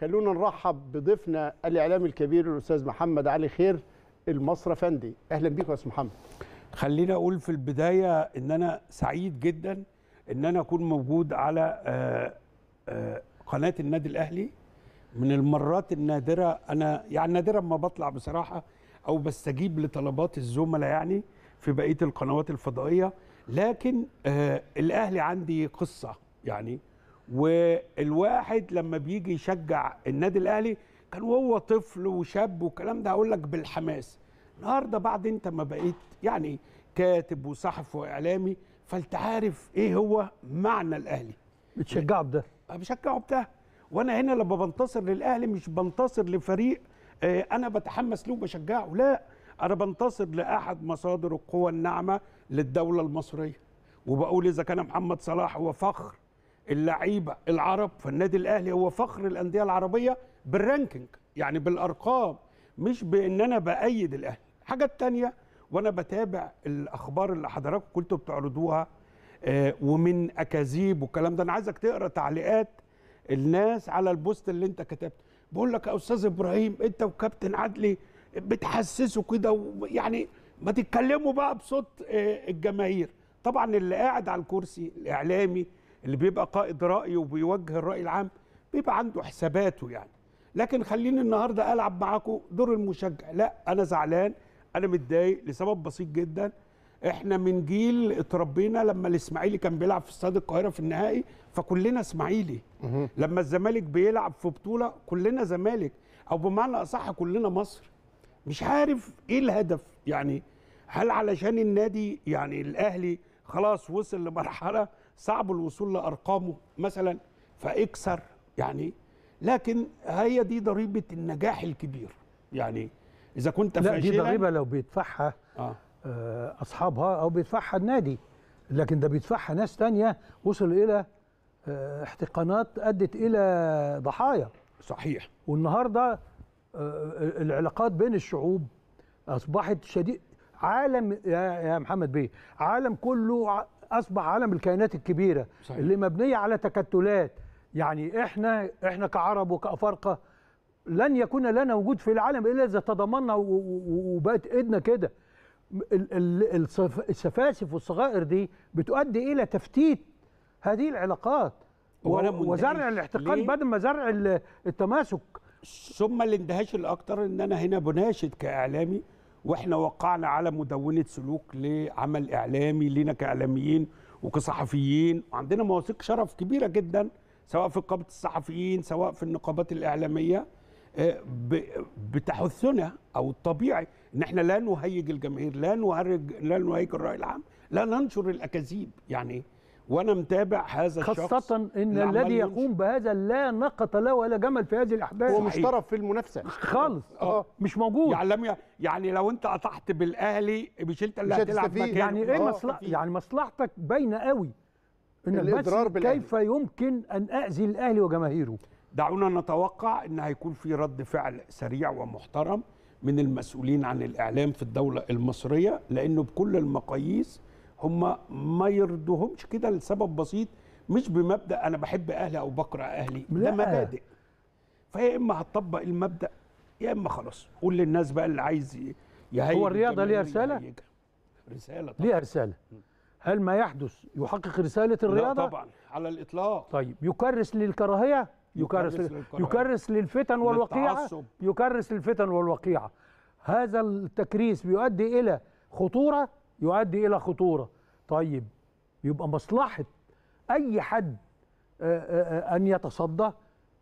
خلونا نرحب بضيفنا الاعلامي الكبير الاستاذ محمد علي خير المصري فندي اهلا بيك يا استاذ محمد خلينا اقول في البدايه ان انا سعيد جدا ان انا اكون موجود على آه، آه، قناه النادي الاهلي من المرات النادره انا يعني نادرا ما بطلع بصراحه او بستجيب لطلبات الزملاء يعني في بقيه القنوات الفضائيه لكن آه، الاهلي عندي قصه يعني والواحد لما بيجي يشجع النادي الاهلي كان وهو طفل وشاب والكلام ده هقول لك بالحماس النهارده بعد انت ما بقيت يعني كاتب وصحفي واعلامي فانت عارف ايه هو معنى الاهلي بتشجعه بده أه، بشجعه بده وانا هنا لما بنتصر للاهلي مش بنتصر لفريق أه، انا بتحمس له وبشجعه لا انا بنتصر لاحد مصادر القوى الناعمه للدوله المصريه وبقول اذا كان محمد صلاح هو فخر اللعيبه العرب فالنادي الاهلي هو فخر الانديه العربيه بالرانكينج يعني بالارقام مش بان انا بايد الاهلي حاجه الثانيه وانا بتابع الاخبار اللي حضراتكم كنتوا بتعرضوها آه، ومن اكاذيب والكلام ده انا عايزك تقرا تعليقات الناس على البوست اللي انت كتبته بقول لك يا استاذ ابراهيم انت وكابتن عدلي بتحسسوا كده يعني ما تتكلموا بقى بصوت آه، الجماهير طبعا اللي قاعد على الكرسي الاعلامي اللي بيبقى قائد راي وبيوجه الراي العام بيبقى عنده حساباته يعني لكن خليني النهارده العب معاكم دور المشجع لا انا زعلان انا متضايق لسبب بسيط جدا احنا من جيل اتربينا لما الاسماعيلي كان بيلعب في استاد القاهره في النهائي فكلنا اسماعيلي لما الزمالك بيلعب في بطوله كلنا زمالك او بمعنى اصح كلنا مصر مش عارف ايه الهدف يعني هل علشان النادي يعني الاهلي خلاص وصل لمرحله صعب الوصول لارقامه مثلا فاكسر يعني لكن هي دي ضريبه النجاح الكبير يعني اذا كنت لا دي ضريبه لو بيدفعها آه. آه. اصحابها او بيدفعها النادي لكن ده بيدفعها ناس تانية وصل الى آه، احتقانات ادت الى ضحايا صحيح والنهارده آه، العلاقات بين الشعوب اصبحت شديد عالم يا محمد بيه عالم كله اصبح عالم الكائنات الكبيره صحيح. اللي مبنيه على تكتلات يعني احنا احنا كعرب وكافارقه لن يكون لنا وجود في العالم الا اذا تضمنا وبقت ايدنا كده السفاسف والصغائر دي بتؤدي الى تفتيت هذه العلاقات وزرع الاحتقان بدل ما زرع التماسك ثم الاندهاش الاكثر ان انا هنا بناشد كاعلامي واحنا وقعنا على مدونه سلوك لعمل اعلامي لينا كاعلاميين وكصحفيين وعندنا مواثيق شرف كبيره جدا سواء في نقابه الصحفيين سواء في النقابات الاعلاميه آه، بتحثنا او الطبيعي ان احنا لا نهيج الجماهير لا نهرج لا نهيج الراي العام لا ننشر الاكاذيب يعني وانا متابع هذا الشخص خاصه ان الذي يقوم بهذا لا نقط له ولا جمل في هذه الاحداث هو مش طرف في المنافسه خالص آه. اه مش موجود يعني لم يعني لو انت قطعت بالاهلي مش انت اللي هتلعب مكانه يعني ايه آه. مصلحه يعني مصلحتك باينه قوي ان الاضرار بالأهلي. كيف يمكن ان اذي الاهلي وجماهيره دعونا نتوقع ان هيكون في رد فعل سريع ومحترم من المسؤولين عن الاعلام في الدوله المصريه لانه بكل المقاييس هم ما يرضوهمش كده لسبب بسيط مش بمبدا انا بحب اهلي او بكره اهلي ده مبادئ فيا اما هتطبق المبدا يا اما خلاص قول للناس بقى اللي عايز هو الرياضه ليها رساله؟ يهيج. رساله طبعا ليها رساله هل ما يحدث يحقق رساله الرياضه؟ لا طبعا على الاطلاق طيب يكرس للكراهيه يكرس يكرس, يكرس للفتن والوقيعه يكرس للفتن والوقيعه هذا التكريس بيؤدي الى خطوره يؤدي الى خطوره طيب يبقى مصلحه اي حد آه، آه، آه، ان يتصدى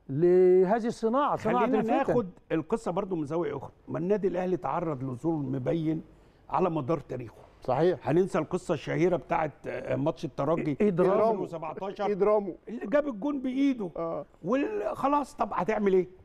لهذه الصناعه صناعه خلينا ناخد القصه برضو من زاويه اخرى ما النادي الاهلي تعرض لظلم مبين على مدار تاريخه صحيح هننسى القصه الشهيره بتاعه ماتش الترجي ايه درامه 2017 ايه اللي جاب الجون بايده آه. وخلاص طب هتعمل ايه